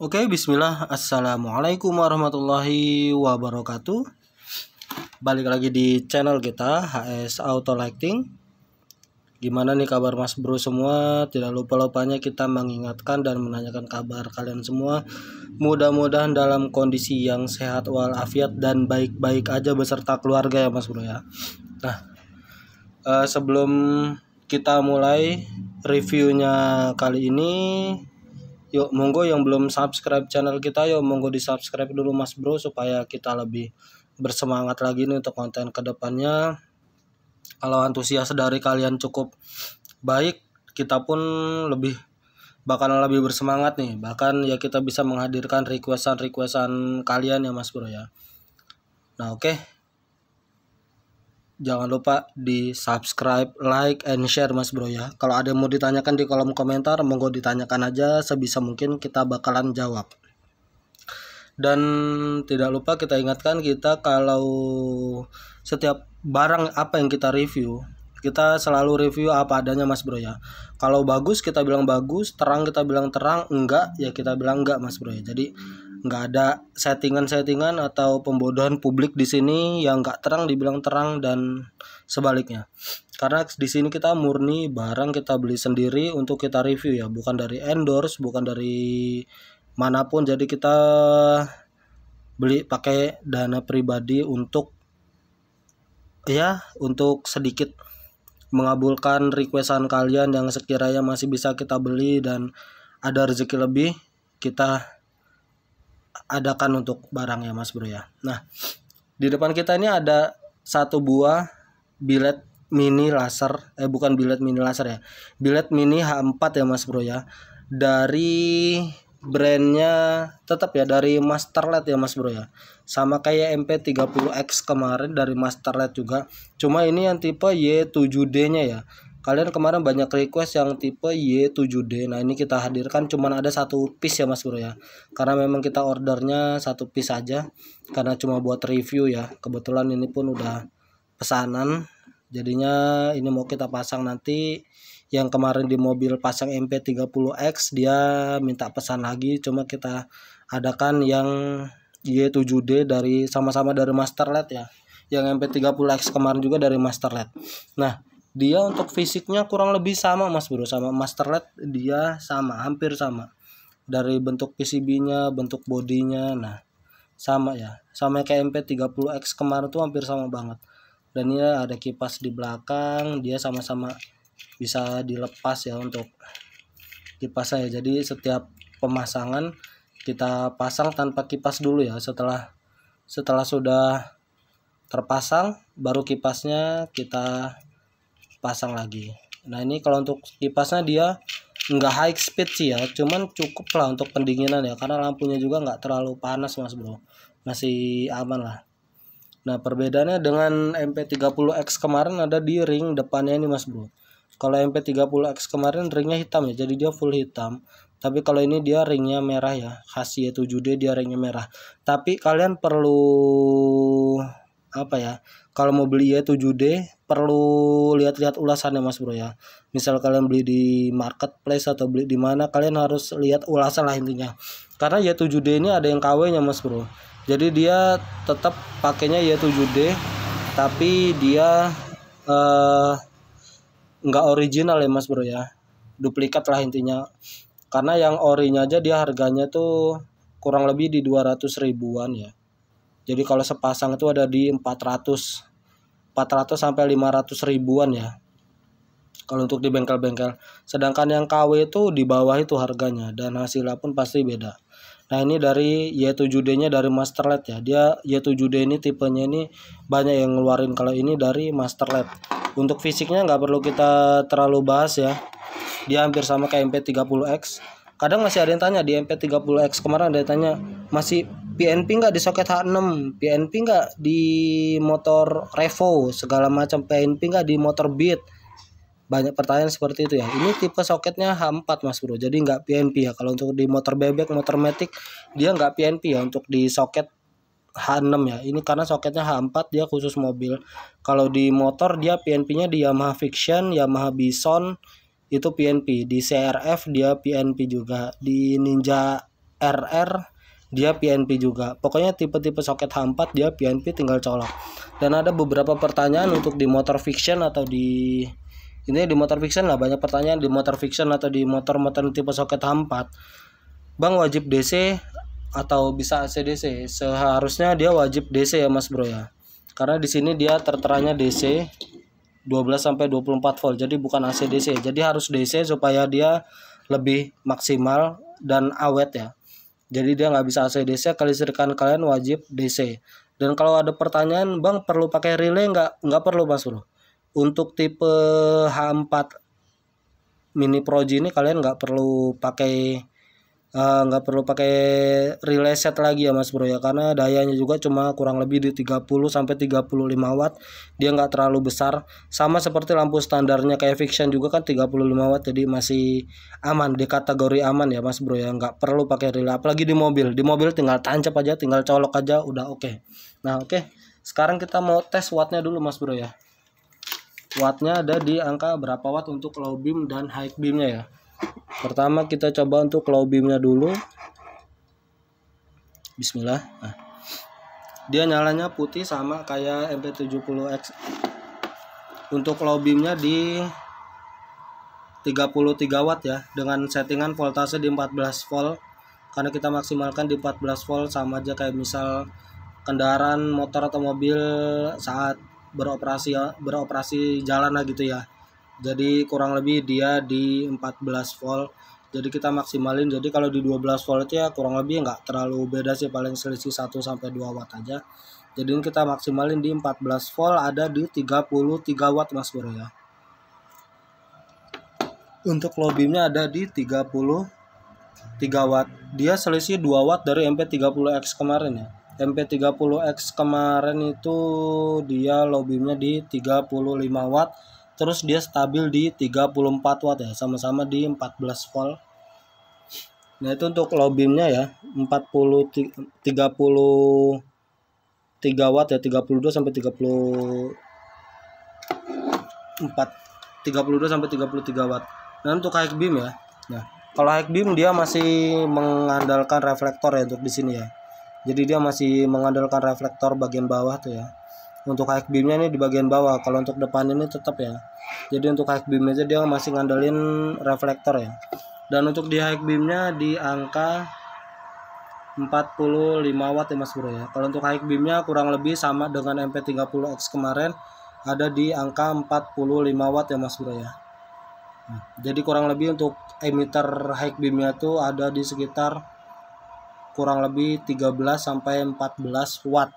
Oke, okay, bismillah. Assalamualaikum warahmatullahi wabarakatuh. Balik lagi di channel kita HS Auto Lighting. Gimana nih kabar Mas Bro semua? Tidak lupa-lupanya kita mengingatkan dan menanyakan kabar kalian semua. Mudah-mudahan dalam kondisi yang sehat walafiat dan baik-baik aja beserta keluarga ya Mas Bro ya. Nah, eh, sebelum kita mulai reviewnya kali ini Yuk monggo yang belum subscribe channel kita yuk monggo di subscribe dulu mas bro supaya kita lebih bersemangat lagi nih untuk konten kedepannya. Kalau antusias dari kalian cukup baik kita pun lebih bahkan lebih bersemangat nih bahkan ya kita bisa menghadirkan requestan requestan kalian ya mas bro ya. Nah oke okay jangan lupa di subscribe, like, and share mas bro ya. Kalau ada yang mau ditanyakan di kolom komentar, monggo ditanyakan aja sebisa mungkin kita bakalan jawab. Dan tidak lupa kita ingatkan kita kalau setiap barang apa yang kita review, kita selalu review apa adanya mas bro ya. Kalau bagus kita bilang bagus, terang kita bilang terang, enggak ya kita bilang enggak mas bro ya. Jadi nggak ada settingan-settingan atau pembodohan publik di sini yang nggak terang dibilang terang dan sebaliknya karena di sini kita murni barang kita beli sendiri untuk kita review ya bukan dari endorse bukan dari manapun jadi kita beli pakai dana pribadi untuk ya untuk sedikit mengabulkan requestan kalian yang sekiranya masih bisa kita beli dan ada rezeki lebih kita adakan untuk barang ya mas bro ya nah di depan kita ini ada satu buah bilet mini laser eh bukan bilet mini laser ya bilet mini H4 ya mas bro ya dari brandnya tetap ya dari master led ya mas bro ya sama kayak MP30X kemarin dari master led juga cuma ini yang tipe Y7D nya ya kalian kemarin banyak request yang tipe Y7D nah ini kita hadirkan cuman ada satu piece ya mas bro ya karena memang kita ordernya satu piece aja karena cuma buat review ya kebetulan ini pun udah pesanan jadinya ini mau kita pasang nanti yang kemarin di mobil pasang MP30X dia minta pesan lagi cuma kita adakan yang Y7D dari sama-sama dari Master Masterlet ya yang MP30X kemarin juga dari Master Masterlet nah dia untuk fisiknya kurang lebih sama mas bro sama master led dia sama hampir sama dari bentuk PCB-nya bentuk bodinya nah sama ya sama kayak MP30X kemarin tuh hampir sama banget dan ini ada kipas di belakang dia sama-sama bisa dilepas ya untuk kipas saya jadi setiap pemasangan kita pasang tanpa kipas dulu ya setelah setelah sudah terpasang baru kipasnya kita pasang lagi nah ini kalau untuk kipasnya dia nggak high speed sih ya cuman cukup lah untuk pendinginan ya karena lampunya juga nggak terlalu panas mas bro masih aman lah nah perbedaannya dengan MP30X kemarin ada di ring depannya ini mas bro kalau MP30X kemarin ringnya hitam ya jadi dia full hitam tapi kalau ini dia ringnya merah ya khas Y7D dia ringnya merah tapi kalian perlu apa ya kalau mau beli ya 7D perlu lihat-lihat ulasannya mas bro ya misal kalian beli di marketplace atau beli di mana kalian harus lihat ulasan lah intinya karena ya 7D ini ada yang KW nya mas bro jadi dia tetap pakainya ya 7D tapi dia eh, nggak uh, original ya mas bro ya duplikat lah intinya karena yang orinya aja dia harganya tuh kurang lebih di 200 ribuan ya jadi kalau sepasang itu ada di 400 400 sampai 500 ribuan ya. Kalau untuk di bengkel-bengkel. Sedangkan yang KW itu di bawah itu harganya dan hasilnya pun pasti beda. Nah, ini dari Y7D-nya dari Masterlet ya. Dia Y7D ini tipenya ini banyak yang ngeluarin kalau ini dari Masterlet. Untuk fisiknya nggak perlu kita terlalu bahas ya. Dia hampir sama kayak MP30X kadang masih ada yang tanya di MP30X kemarin ada yang tanya masih PNP nggak di soket H6 PNP nggak di motor Revo segala macam PNP nggak di motor Beat banyak pertanyaan seperti itu ya ini tipe soketnya H4 mas bro jadi nggak PNP ya kalau untuk di motor bebek motor matic dia nggak PNP ya untuk di soket H6 ya ini karena soketnya H4 dia khusus mobil kalau di motor dia PNP-nya di Yamaha Fiction Yamaha Bison itu PNP di CRF dia PNP juga di Ninja RR dia PNP juga pokoknya tipe-tipe soket H4 dia PNP tinggal colok dan ada beberapa pertanyaan untuk di motor fiction atau di ini di motor fiction lah banyak pertanyaan di motor fiction atau di motor-motor tipe soket H4. bang wajib DC atau bisa ACDC seharusnya dia wajib DC ya mas bro ya karena di sini dia terteranya DC 12 sampai 24 volt jadi bukan acdc jadi harus DC supaya dia lebih maksimal dan awet ya jadi dia nggak bisa AC DC, kelistrikan kalian wajib DC. Dan kalau ada pertanyaan, Bang perlu pakai relay nggak? Nggak perlu Mas Bro. Untuk tipe H4 Mini Proji ini kalian nggak perlu pakai Eh, nggak uh, perlu pakai relay set lagi ya mas bro ya karena dayanya juga cuma kurang lebih di 30 sampai 35 watt dia nggak terlalu besar sama seperti lampu standarnya kayak fiction juga kan 35 watt jadi masih aman di kategori aman ya mas bro ya nggak perlu pakai relay apalagi di mobil di mobil tinggal tancap aja tinggal colok aja udah oke okay. nah oke okay. sekarang kita mau tes wattnya dulu mas bro ya wattnya ada di angka berapa watt untuk low beam dan high beamnya ya pertama kita coba untuk low beamnya dulu bismillah nah. dia nyalanya putih sama kayak MP70X untuk low beamnya di 33 watt ya dengan settingan voltase di 14 volt karena kita maksimalkan di 14 volt sama aja kayak misal kendaraan motor atau mobil saat beroperasi beroperasi jalan lah gitu ya jadi kurang lebih dia di 14 volt jadi kita maksimalin jadi kalau di 12 volt itu ya kurang lebih nggak terlalu beda sih paling selisih 1 sampai 2 watt aja jadi ini kita maksimalin di 14 volt ada di 33 watt mas bro ya untuk low beamnya ada di 33 watt dia selisih 2 watt dari MP30X kemarin ya MP30X kemarin itu dia low beamnya di 35 watt terus dia stabil di 34 watt ya sama-sama di 14 volt nah itu untuk low beamnya ya 40 30 3 watt ya 32 sampai 34 32 sampai 33 watt nah untuk high beam ya nah kalau high beam dia masih mengandalkan reflektor ya untuk di sini ya jadi dia masih mengandalkan reflektor bagian bawah tuh ya untuk high beamnya ini di bagian bawah kalau untuk depan ini tetap ya jadi untuk high beamnya aja dia masih ngandelin reflektor ya dan untuk di high beamnya di angka 45 watt ya mas bro ya kalau untuk high beamnya kurang lebih sama dengan MP30X kemarin ada di angka 45 watt ya mas bro ya hmm. jadi kurang lebih untuk emitter high beamnya tuh ada di sekitar kurang lebih 13 sampai 14 watt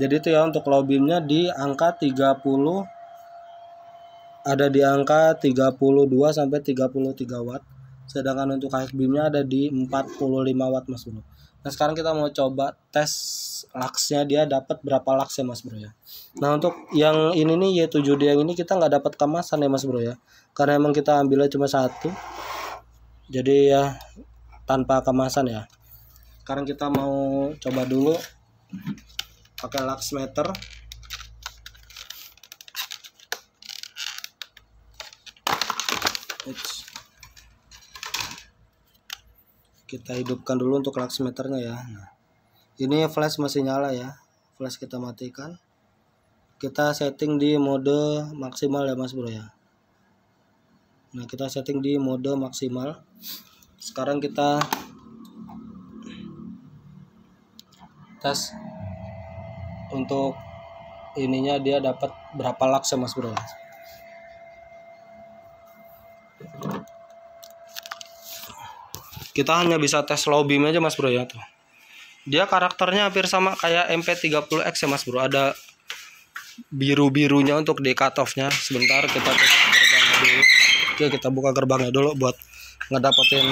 jadi itu ya untuk low beamnya di angka 30 ada di angka 32 sampai 33 watt sedangkan untuk high beamnya ada di 45 watt mas bro nah sekarang kita mau coba tes laksnya dia dapat berapa laks ya mas bro ya nah untuk yang ini nih Y7D yang ini kita nggak dapat kemasan ya mas bro ya karena emang kita ambilnya cuma satu jadi ya tanpa kemasan ya sekarang kita mau coba dulu pakai lux meter Oops. kita hidupkan dulu untuk lux meternya ya nah, ini flash masih nyala ya flash kita matikan kita setting di mode maksimal ya mas bro ya nah kita setting di mode maksimal sekarang kita tes untuk ininya dia dapat berapa laks ya mas bro kita hanya bisa tes low beam aja mas bro ya tuh dia karakternya hampir sama kayak MP30X ya mas bro ada biru-birunya untuk di cut off nya sebentar kita tes gerbangnya dulu oke kita buka gerbangnya dulu buat ngedapetin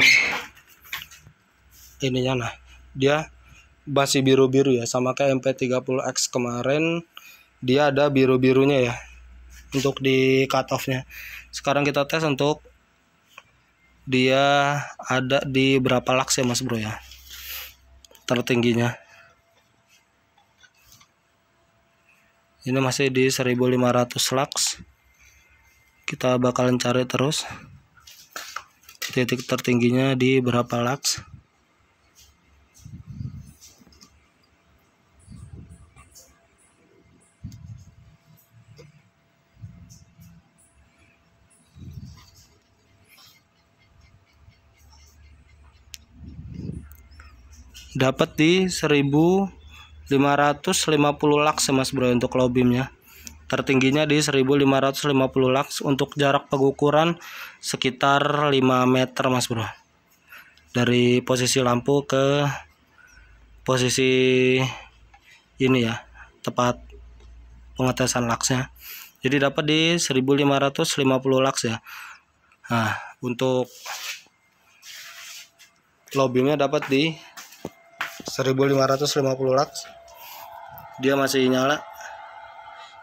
ininya nah dia masih biru-biru ya sama kayak MP30X kemarin dia ada biru-birunya ya untuk di cut offnya sekarang kita tes untuk dia ada di berapa lux ya mas bro ya tertingginya ini masih di 1500 lux kita bakalan cari terus titik tertingginya di berapa lux dapat di 1550 lux ya mas bro untuk low beamnya tertingginya di 1550 lux untuk jarak pengukuran sekitar 5 meter mas bro dari posisi lampu ke posisi ini ya tepat pengetesan laksnya jadi dapat di 1550 lux ya nah untuk low dapat di 1550 lux dia masih nyala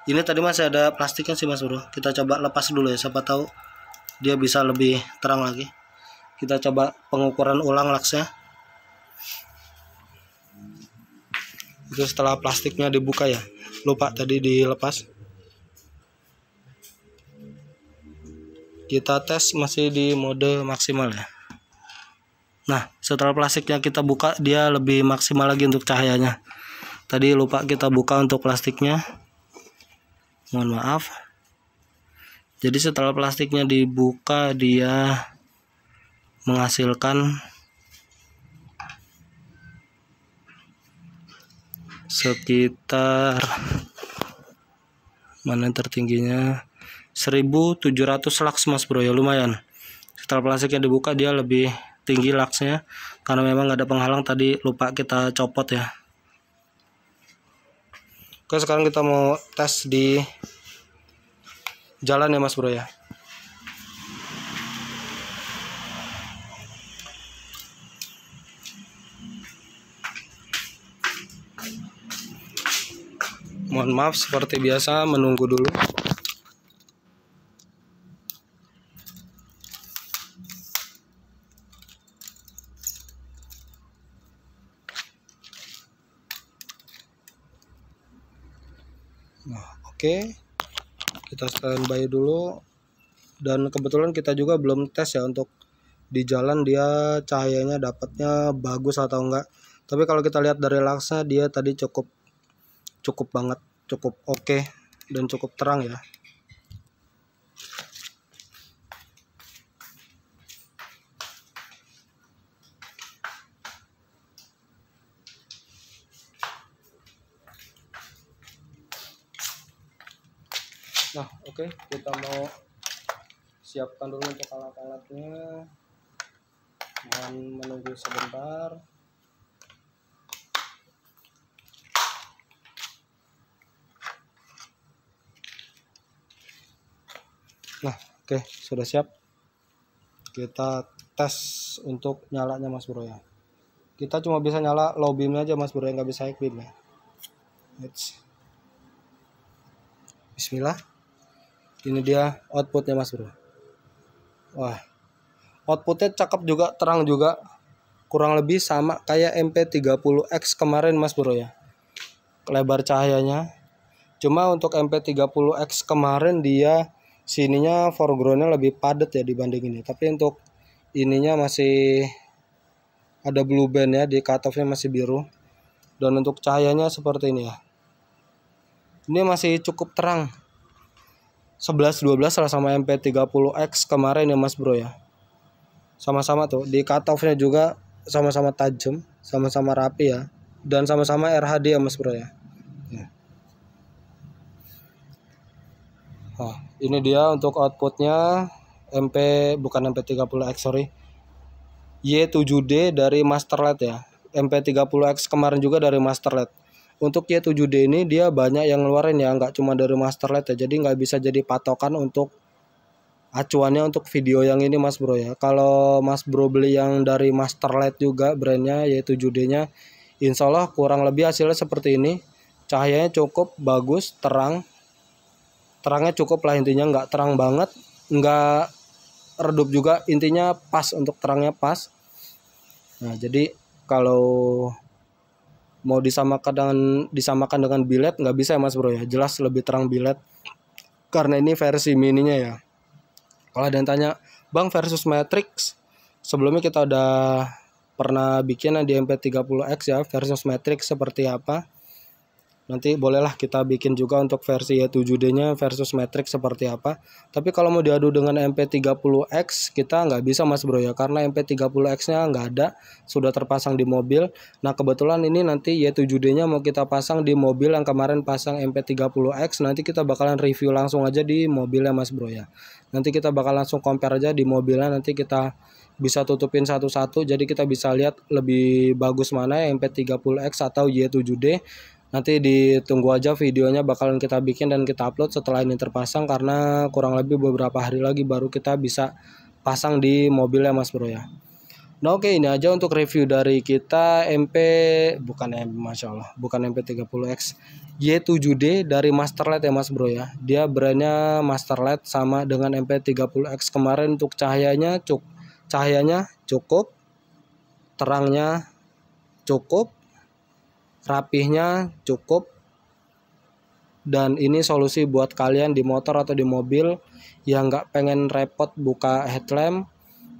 ini tadi masih ada plastiknya sih mas bro kita coba lepas dulu ya siapa tahu dia bisa lebih terang lagi kita coba pengukuran ulang laksnya itu setelah plastiknya dibuka ya lupa tadi dilepas kita tes masih di mode maksimal ya Nah, setelah plastiknya kita buka, dia lebih maksimal lagi untuk cahayanya. Tadi lupa kita buka untuk plastiknya. Mohon maaf. Jadi setelah plastiknya dibuka, dia menghasilkan sekitar mana yang tertingginya 1700 lux mas bro ya lumayan setelah plastiknya dibuka dia lebih tinggi laksnya karena memang ada penghalang tadi lupa kita copot ya oke sekarang kita mau tes di jalan ya mas bro ya mohon maaf seperti biasa menunggu dulu kita standby dulu dan kebetulan kita juga belum tes ya untuk di jalan dia cahayanya dapatnya bagus atau enggak tapi kalau kita lihat dari laksa dia tadi cukup cukup banget cukup oke okay, dan cukup terang ya Oke, kita mau siapkan dulu untuk alat-alatnya. Mohon menunggu sebentar. Nah, oke, sudah siap. Kita tes untuk nyalanya Mas Bro ya. Kita cuma bisa nyala low beam aja Mas Bro, ya. nggak bisa high beam ya. Let's. Bismillah ini dia outputnya mas bro wah outputnya cakep juga terang juga kurang lebih sama kayak MP30X kemarin mas bro ya lebar cahayanya cuma untuk MP30X kemarin dia sininya foregroundnya lebih padat ya dibanding ini tapi untuk ininya masih ada blue band ya di cutoffnya masih biru dan untuk cahayanya seperti ini ya ini masih cukup terang 11 12 lah sama MP30X kemarin ya Mas Bro ya. Sama-sama tuh di cutoffnya juga sama-sama tajam, sama-sama rapi ya dan sama-sama RHD ya Mas Bro ya. Nah, ini dia untuk outputnya MP bukan MP30X sorry. Y7D dari Masterlet ya. MP30X kemarin juga dari Masterlet untuk Y7D ini dia banyak yang ngeluarin ya nggak cuma dari Master LED ya jadi nggak bisa jadi patokan untuk acuannya untuk video yang ini mas bro ya kalau mas bro beli yang dari Master LED juga brandnya Y7D nya insya Allah kurang lebih hasilnya seperti ini cahayanya cukup bagus terang terangnya cukup lah intinya nggak terang banget nggak redup juga intinya pas untuk terangnya pas nah jadi kalau mau disamakan dengan disamakan dengan bilet nggak bisa ya mas bro ya jelas lebih terang bilet karena ini versi mininya ya kalau ada yang tanya bang versus matrix sebelumnya kita udah pernah bikin di MP30X ya versus matrix seperti apa nanti bolehlah kita bikin juga untuk versi y 7D-nya versus matrix seperti apa. Tapi kalau mau diadu dengan MP30X kita nggak bisa mas bro ya karena MP30X-nya nggak ada, sudah terpasang di mobil. Nah kebetulan ini nanti y 7D-nya mau kita pasang di mobil yang kemarin pasang MP30X, nanti kita bakalan review langsung aja di mobilnya mas bro ya. Nanti kita bakal langsung compare aja di mobilnya, nanti kita bisa tutupin satu-satu jadi kita bisa lihat lebih bagus mana MP30X atau Y7D nanti ditunggu aja videonya bakalan kita bikin dan kita upload setelah ini terpasang karena kurang lebih beberapa hari lagi baru kita bisa pasang di mobilnya mas bro ya Nah oke ini aja untuk review dari kita MP bukan MP Masya Allah bukan MP30X Y7D dari LED ya mas bro ya dia brandnya LED sama dengan MP30X kemarin untuk cahayanya cuk cahayanya cukup terangnya cukup rapihnya cukup dan ini solusi buat kalian di motor atau di mobil yang nggak pengen repot buka headlamp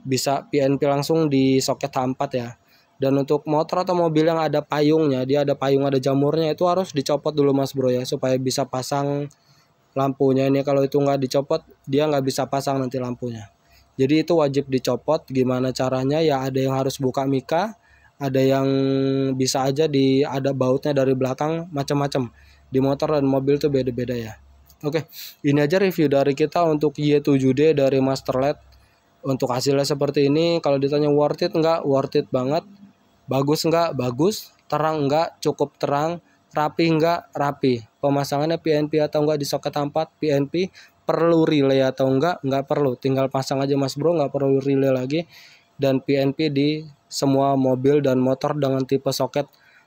bisa PNP langsung di soket H4 ya dan untuk motor atau mobil yang ada payungnya dia ada payung ada jamurnya itu harus dicopot dulu mas bro ya supaya bisa pasang lampunya ini kalau itu nggak dicopot dia nggak bisa pasang nanti lampunya jadi itu wajib dicopot gimana caranya ya ada yang harus buka mika ada yang bisa aja di ada bautnya dari belakang macam-macam di motor dan mobil tuh beda-beda ya oke ini aja review dari kita untuk Y7D dari Master LED untuk hasilnya seperti ini kalau ditanya worth it nggak worth it banget bagus nggak bagus terang nggak cukup terang rapi nggak rapi pemasangannya PNP atau nggak di soket tempat PNP perlu relay atau enggak enggak perlu tinggal pasang aja mas bro enggak perlu relay lagi dan PNP di semua mobil dan motor dengan tipe soket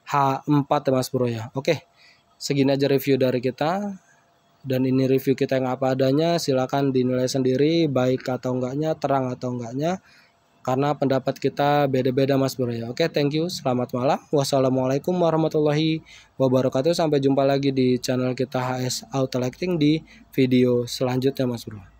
H4 ya Mas Bro ya. Oke, segini aja review dari kita. Dan ini review kita yang apa adanya, silahkan dinilai sendiri baik atau enggaknya, terang atau enggaknya. Karena pendapat kita beda-beda Mas Bro ya. Oke, thank you. Selamat malam. Wassalamualaikum warahmatullahi wabarakatuh. Sampai jumpa lagi di channel kita HS Auto Lighting di video selanjutnya Mas Bro.